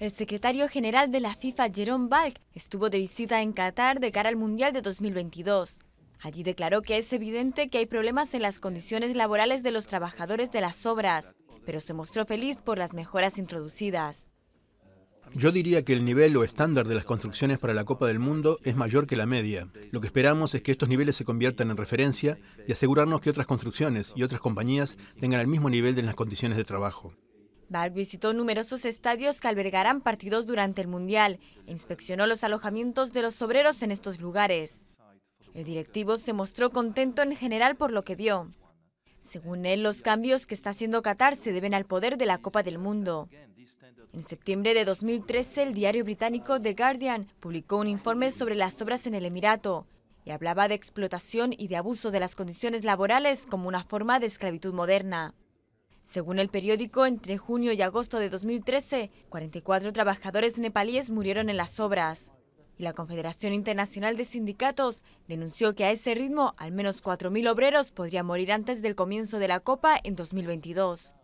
El secretario general de la FIFA, Jerome Balk, estuvo de visita en Qatar de cara al Mundial de 2022. Allí declaró que es evidente que hay problemas en las condiciones laborales de los trabajadores de las obras, pero se mostró feliz por las mejoras introducidas. Yo diría que el nivel o estándar de las construcciones para la Copa del Mundo es mayor que la media. Lo que esperamos es que estos niveles se conviertan en referencia y asegurarnos que otras construcciones y otras compañías tengan el mismo nivel en las condiciones de trabajo. Bach visitó numerosos estadios que albergarán partidos durante el Mundial e inspeccionó los alojamientos de los obreros en estos lugares. El directivo se mostró contento en general por lo que vio. Según él, los cambios que está haciendo Qatar se deben al poder de la Copa del Mundo. En septiembre de 2013, el diario británico The Guardian publicó un informe sobre las obras en el Emirato y hablaba de explotación y de abuso de las condiciones laborales como una forma de esclavitud moderna. Según el periódico, entre junio y agosto de 2013, 44 trabajadores nepalíes murieron en las obras. Y la Confederación Internacional de Sindicatos denunció que a ese ritmo al menos 4.000 obreros podrían morir antes del comienzo de la Copa en 2022.